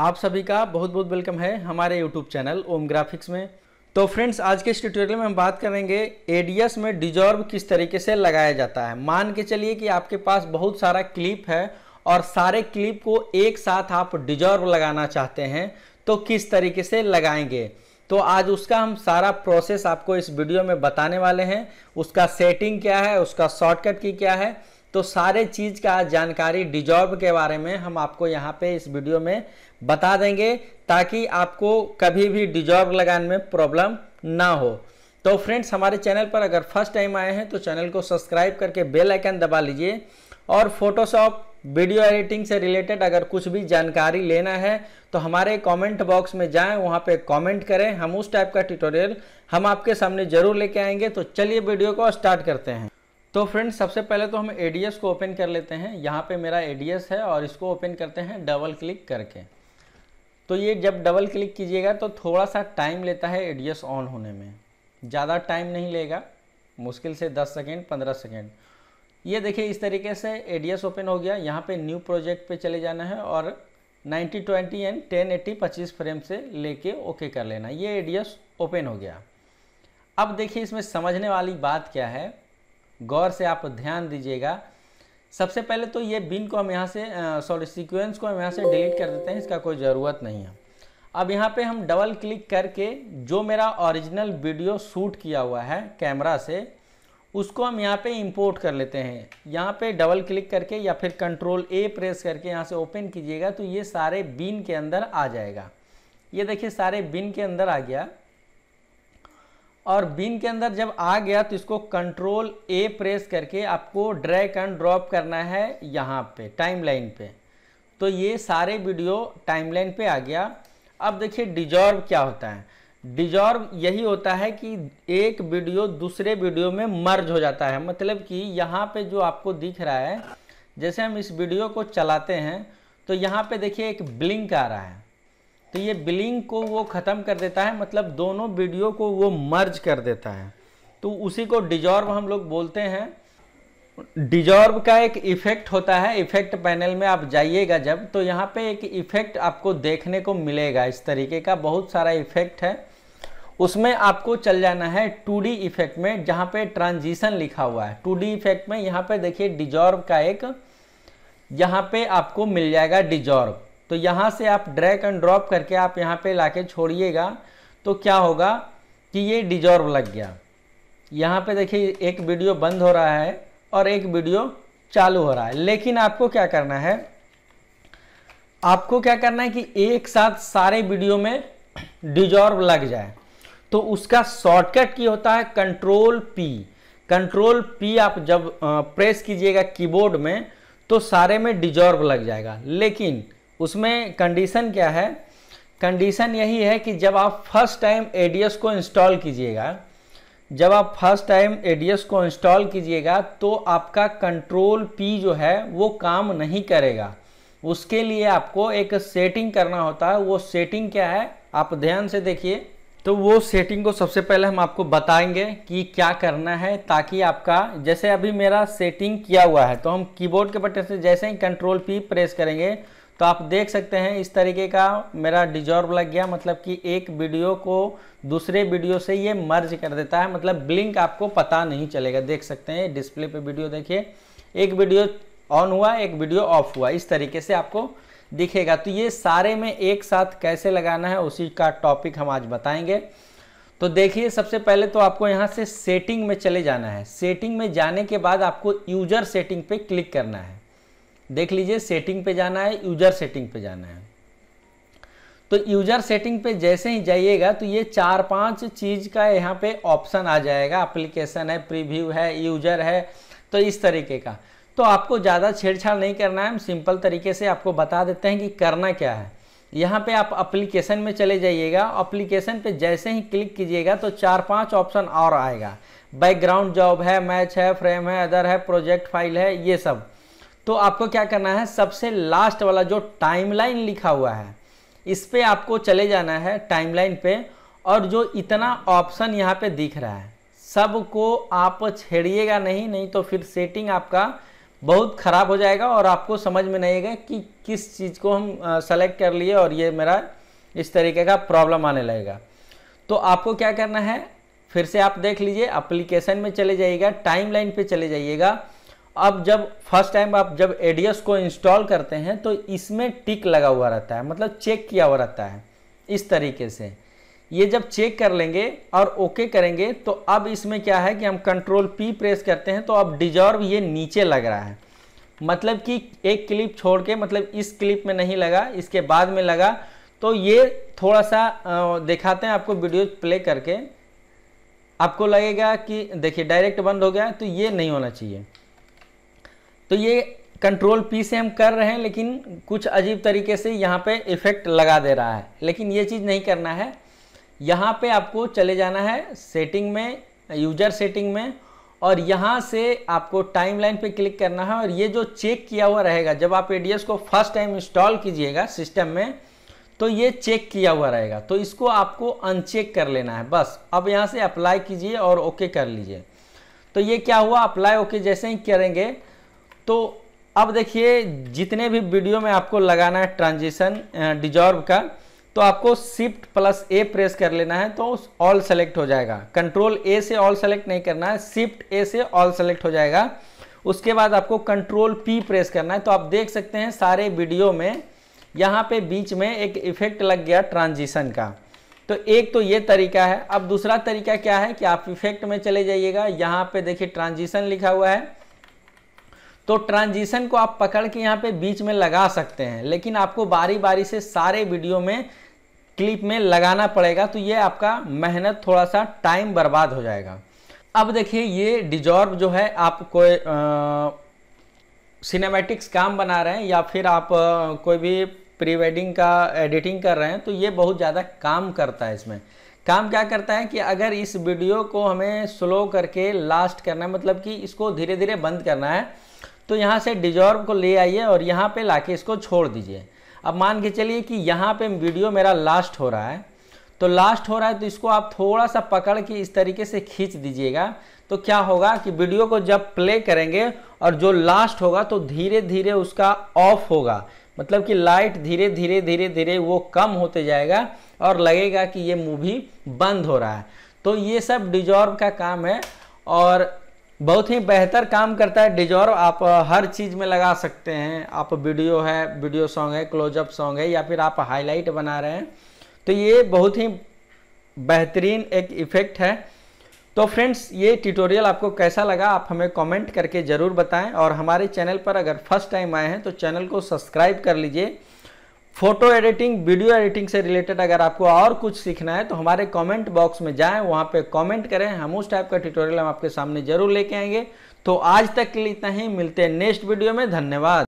आप सभी का बहुत बहुत वेलकम है हमारे यूट्यूब चैनल ओम ग्राफिक्स में तो फ्रेंड्स आज के इस ट्यूटोरियल में हम बात करेंगे एडीएस में डिजॉर्व किस तरीके से लगाया जाता है मान के चलिए कि आपके पास बहुत सारा क्लिप है और सारे क्लिप को एक साथ आप डिजॉर्व लगाना चाहते हैं तो किस तरीके से लगाएंगे तो आज उसका हम सारा प्रोसेस आपको इस वीडियो में बताने वाले हैं उसका सेटिंग क्या है उसका शॉर्टकट की क्या है तो सारे चीज़ का जानकारी डिजॉर्ब के बारे में हम आपको यहाँ पे इस वीडियो में बता देंगे ताकि आपको कभी भी डिजॉर्ब लगाने में प्रॉब्लम ना हो तो फ्रेंड्स हमारे चैनल पर अगर फर्स्ट टाइम आए हैं तो चैनल को सब्सक्राइब करके बेल आइकन दबा लीजिए और फोटोशॉप वीडियो एडिटिंग से रिलेटेड अगर कुछ भी जानकारी लेना है तो हमारे कमेंट बॉक्स में जाएं वहां पे कमेंट करें हम उस टाइप का ट्यूटोरियल हम आपके सामने ज़रूर लेके आएंगे तो चलिए वीडियो को स्टार्ट करते हैं तो फ्रेंड्स सबसे पहले तो हम ए को ओपन कर लेते हैं यहाँ पे मेरा ए है और इसको ओपन करते हैं डबल क्लिक करके तो ये जब डबल क्लिक कीजिएगा तो थोड़ा सा टाइम लेता है ए ऑन होने में ज़्यादा टाइम नहीं लेगा मुश्किल से 10 सेकेंड 15 सेकेंड ये देखिए इस तरीके से ए ओपन हो गया यहाँ पे न्यू प्रोजेक्ट पे चले जाना है और 90 20 एंड टेन एट्टी पच्चीस फ्रेम से लेके ओके कर लेना ये ए ओपन हो गया अब देखिए इसमें समझने वाली बात क्या है गौर से आप ध्यान दीजिएगा सबसे पहले तो ये बिन को हम यहाँ से सॉरी सीक्वेंस को हम यहाँ से डिलीट कर देते हैं इसका कोई ज़रूरत नहीं है अब यहाँ पे हम डबल क्लिक करके जो मेरा ओरिजिनल वीडियो शूट किया हुआ है कैमरा से उसको हम यहाँ पे इंपोर्ट कर लेते हैं यहाँ पे डबल क्लिक करके या फिर कंट्रोल ए प्रेस करके यहाँ से ओपन कीजिएगा तो ये सारे बिन के अंदर आ जाएगा ये देखिए सारे बिन के अंदर आ गया और बिन के अंदर जब आ गया तो इसको कंट्रोल ए प्रेस करके आपको ड्रैग एंड ड्रॉप करना है यहाँ पे टाइमलाइन पे तो ये सारे वीडियो टाइमलाइन पे आ गया अब देखिए डिजॉर्व क्या होता है डिजॉर्व यही होता है कि एक वीडियो दूसरे वीडियो में मर्ज हो जाता है मतलब कि यहाँ पे जो आपको दिख रहा है जैसे हम इस वीडियो को चलाते हैं तो यहाँ पे देखिए एक ब्लिंक आ रहा है तो ये बिलिंग को वो ख़त्म कर देता है मतलब दोनों वीडियो को वो मर्ज कर देता है तो उसी को डिजॉर्व हम लोग बोलते हैं डिजॉर्व का एक इफ़ेक्ट होता है इफ़ेक्ट पैनल में आप जाइएगा जब तो यहाँ पे एक इफ़ेक्ट आपको देखने को मिलेगा इस तरीके का बहुत सारा इफ़ेक्ट है उसमें आपको चल जाना है टू डी इफ़ेक्ट में जहाँ पे ट्रांजिशन लिखा हुआ है टू डी इफ़ेक्ट में यहाँ पे देखिए डिजॉर्व का एक यहाँ पे आपको मिल जाएगा डिजॉर्व तो यहाँ से आप ड्रैग एंड ड्रॉप करके आप यहाँ पे लाके छोड़िएगा तो क्या होगा कि ये डिजॉर्व लग गया यहाँ पे देखिए एक वीडियो बंद हो रहा है और एक वीडियो चालू हो रहा है लेकिन आपको क्या करना है आपको क्या करना है कि एक साथ सारे वीडियो में डिजॉर्व लग जाए तो उसका शॉर्टकट की होता है कंट्रोल पी कंट्रोल पी आप जब प्रेस कीजिएगा कीबोर्ड में तो सारे में डिजॉर्व लग जाएगा लेकिन उसमें कंडीशन क्या है कंडीशन यही है कि जब आप फर्स्ट टाइम एडीएस को इंस्टॉल कीजिएगा जब आप फर्स्ट टाइम एडीएस को इंस्टॉल कीजिएगा तो आपका कंट्रोल पी जो है वो काम नहीं करेगा उसके लिए आपको एक सेटिंग करना होता है वो सेटिंग क्या है आप ध्यान से देखिए तो वो सेटिंग को सबसे पहले हम आपको बताएंगे कि क्या करना है ताकि आपका जैसे अभी मेरा सेटिंग किया हुआ है तो हम कीबोर्ड के बटन से जैसे ही कंट्रोल पी प्रेस करेंगे तो आप देख सकते हैं इस तरीके का मेरा डिजॉर्व लग गया मतलब कि एक वीडियो को दूसरे वीडियो से ये मर्ज कर देता है मतलब ब्लिंक आपको पता नहीं चलेगा देख सकते हैं डिस्प्ले पे वीडियो देखिए एक वीडियो ऑन हुआ एक वीडियो ऑफ हुआ इस तरीके से आपको दिखेगा तो ये सारे में एक साथ कैसे लगाना है उसी का टॉपिक हम आज बताएंगे तो देखिए सबसे पहले तो आपको यहाँ से सेटिंग में चले जाना है सेटिंग में जाने के बाद आपको यूजर सेटिंग पे क्लिक करना है देख लीजिए सेटिंग पे जाना है यूजर सेटिंग पे जाना है तो यूजर सेटिंग पे जैसे ही जाइएगा तो ये चार पांच चीज का यहाँ पे ऑप्शन आ जाएगा एप्लीकेशन है प्रीव्यू है यूजर है तो इस तरीके का तो आपको ज़्यादा छेड़छाड़ नहीं करना है हम सिंपल तरीके से आपको बता देते हैं कि करना क्या है यहाँ पे आप अप्लीकेशन में चले जाइएगा अप्लीकेशन पे जैसे ही क्लिक कीजिएगा तो चार पांच ऑप्शन और आएगा बैकग्राउंड जॉब है मैच है फ्रेम है अदर है प्रोजेक्ट फाइल है ये सब तो आपको क्या करना है सबसे लास्ट वाला जो टाइमलाइन लिखा हुआ है इस पर आपको चले जाना है टाइमलाइन पे और जो इतना ऑप्शन यहाँ पे दिख रहा है सबको आप छेड़िएगा नहीं नहीं तो फिर सेटिंग आपका बहुत ख़राब हो जाएगा और आपको समझ में नहीं आएगा कि किस चीज़ को हम सेलेक्ट कर लिए और ये मेरा इस तरीके का प्रॉब्लम आने लगेगा तो आपको क्या करना है फिर से आप देख लीजिए एप्लीकेशन में चले जाइएगा टाइमलाइन पे चले जाइएगा अब जब फर्स्ट टाइम आप जब एडीएस को इंस्टॉल करते हैं तो इसमें टिक लगा हुआ रहता है मतलब चेक किया हुआ रहता है इस तरीके से ये जब चेक कर लेंगे और ओके करेंगे तो अब इसमें क्या है कि हम कंट्रोल पी प्रेस करते हैं तो अब डिजॉर्व ये नीचे लग रहा है मतलब कि एक क्लिप छोड़ के मतलब इस क्लिप में नहीं लगा इसके बाद में लगा तो ये थोड़ा सा दिखाते हैं आपको वीडियो प्ले करके आपको लगेगा कि देखिए डायरेक्ट बंद हो गया तो ये नहीं होना चाहिए तो ये कंट्रोल पी से हम कर रहे हैं लेकिन कुछ अजीब तरीके से यहाँ पे इफ़ेक्ट लगा दे रहा है लेकिन ये चीज़ नहीं करना है यहाँ पे आपको चले जाना है सेटिंग में यूजर सेटिंग में और यहाँ से आपको टाइमलाइन पे क्लिक करना है और ये जो चेक किया हुआ रहेगा जब आप एडीएस को फर्स्ट टाइम इंस्टॉल कीजिएगा सिस्टम में तो ये चेक किया हुआ रहेगा तो इसको आपको अनचेक कर लेना है बस अब यहाँ से अप्लाई कीजिए और ओके कर लीजिए तो ये क्या हुआ अप्लाई ओके जैसे ही करेंगे तो अब देखिए जितने भी वीडियो में आपको लगाना है ट्रांजिशन डिजॉर्व का तो आपको शिफ्ट प्लस ए प्रेस कर लेना है तो ऑल सेलेक्ट हो जाएगा कंट्रोल ए से ऑल सेलेक्ट नहीं करना है शिफ्ट ए से ऑल सेलेक्ट हो जाएगा उसके बाद आपको कंट्रोल पी प्रेस करना है तो आप देख सकते हैं सारे वीडियो में यहाँ पे बीच में एक इफेक्ट लग गया ट्रांजिशन का तो एक तो ये तरीका है अब दूसरा तरीका क्या है कि आप इफेक्ट में चले जाइएगा यहाँ पे देखिए ट्रांजिशन लिखा हुआ है तो ट्रांजिशन को आप पकड़ के यहाँ पे बीच में लगा सकते हैं लेकिन आपको बारी बारी से सारे वीडियो में क्लिप में लगाना पड़ेगा तो ये आपका मेहनत थोड़ा सा टाइम बर्बाद हो जाएगा अब देखिए ये डिजॉर्व जो है आप कोई सिनेमैटिक्स काम बना रहे हैं या फिर आप आ, कोई भी प्री वेडिंग का एडिटिंग कर रहे हैं तो ये बहुत ज़्यादा काम करता है इसमें काम क्या करता है कि अगर इस वीडियो को हमें स्लो करके लास्ट करना है मतलब कि इसको धीरे धीरे बंद करना है तो यहाँ से डिजॉर्व को ले आइए और यहाँ पे लाके इसको छोड़ दीजिए अब मान के चलिए कि यहाँ पे वीडियो मेरा लास्ट हो रहा है तो लास्ट हो रहा है तो इसको आप थोड़ा सा पकड़ के इस तरीके से खींच दीजिएगा तो क्या होगा कि वीडियो को जब प्ले करेंगे और जो लास्ट होगा तो धीरे धीरे उसका ऑफ होगा मतलब कि लाइट धीरे धीरे धीरे धीरे वो कम होते जाएगा और लगेगा कि ये मूवी बंद हो रहा है तो ये सब डिजॉर्व का काम है और बहुत ही बेहतर काम करता है डिजॉर्व आप हर चीज़ में लगा सकते हैं आप वीडियो है वीडियो सॉन्ग है क्लोजअप सॉन्ग है या फिर आप हाईलाइट बना रहे हैं तो ये बहुत ही बेहतरीन एक इफ़ेक्ट है तो फ्रेंड्स ये ट्यूटोरियल आपको कैसा लगा आप हमें कमेंट करके ज़रूर बताएं और हमारे चैनल पर अगर फर्स्ट टाइम आए हैं तो चैनल को सब्सक्राइब कर लीजिए फोटो एडिटिंग वीडियो एडिटिंग से रिलेटेड अगर आपको और कुछ सीखना है तो हमारे कमेंट बॉक्स में जाएं वहां पे कमेंट करें हम उस टाइप का ट्यूटोरियल हम आपके सामने जरूर लेके आएंगे तो आज तक के लिए इतना ही मिलते हैं नेक्स्ट वीडियो में धन्यवाद